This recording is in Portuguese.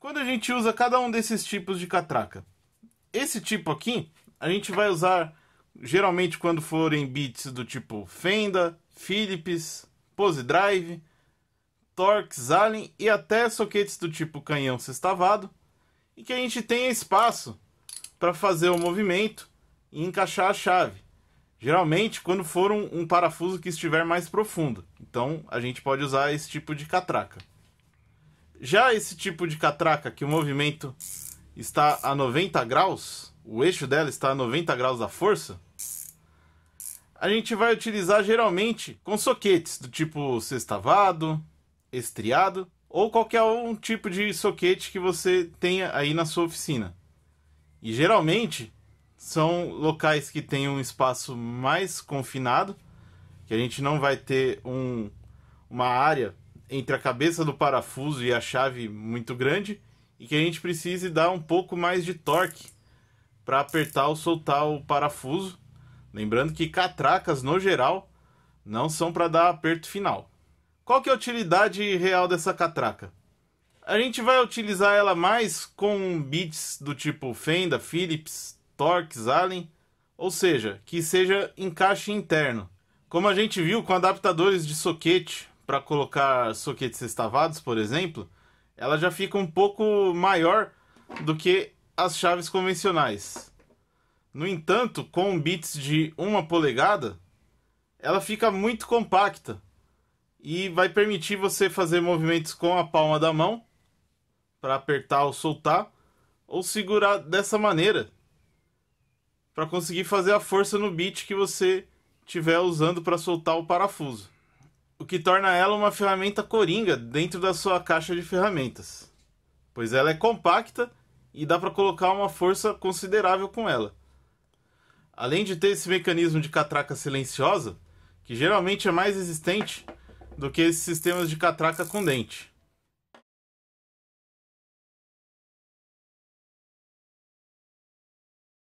Quando a gente usa cada um desses tipos de catraca, esse tipo aqui a gente vai usar geralmente quando forem bits do tipo Fenda, Philips, Pose Drive, Torx, Allen e até soquetes do tipo canhão sextavado, e que a gente tenha espaço para fazer o movimento e encaixar a chave. Geralmente quando for um, um parafuso que estiver mais profundo. Então a gente pode usar esse tipo de catraca. Já esse tipo de catraca que o movimento está a 90 graus, o eixo dela está a 90 graus da força, a gente vai utilizar geralmente com soquetes do tipo sextavado, estriado ou qualquer um tipo de soquete que você tenha aí na sua oficina. E geralmente são locais que têm um espaço mais confinado, que a gente não vai ter um, uma área entre a cabeça do parafuso e a chave muito grande e que a gente precise dar um pouco mais de torque para apertar ou soltar o parafuso. Lembrando que catracas no geral não são para dar aperto final. Qual que é a utilidade real dessa catraca? A gente vai utilizar ela mais com bits do tipo Fenda, Philips, Torx, Allen, ou seja, que seja encaixe interno. Como a gente viu com adaptadores de soquete para colocar soquetes estavados, por exemplo, ela já fica um pouco maior do que as chaves convencionais. No entanto, com bits de uma polegada, ela fica muito compacta e vai permitir você fazer movimentos com a palma da mão para apertar ou soltar ou segurar dessa maneira para conseguir fazer a força no bit que você estiver usando para soltar o parafuso o que torna ela uma ferramenta coringa dentro da sua caixa de ferramentas, pois ela é compacta e dá para colocar uma força considerável com ela. Além de ter esse mecanismo de catraca silenciosa, que geralmente é mais resistente do que esses sistemas de catraca com dente.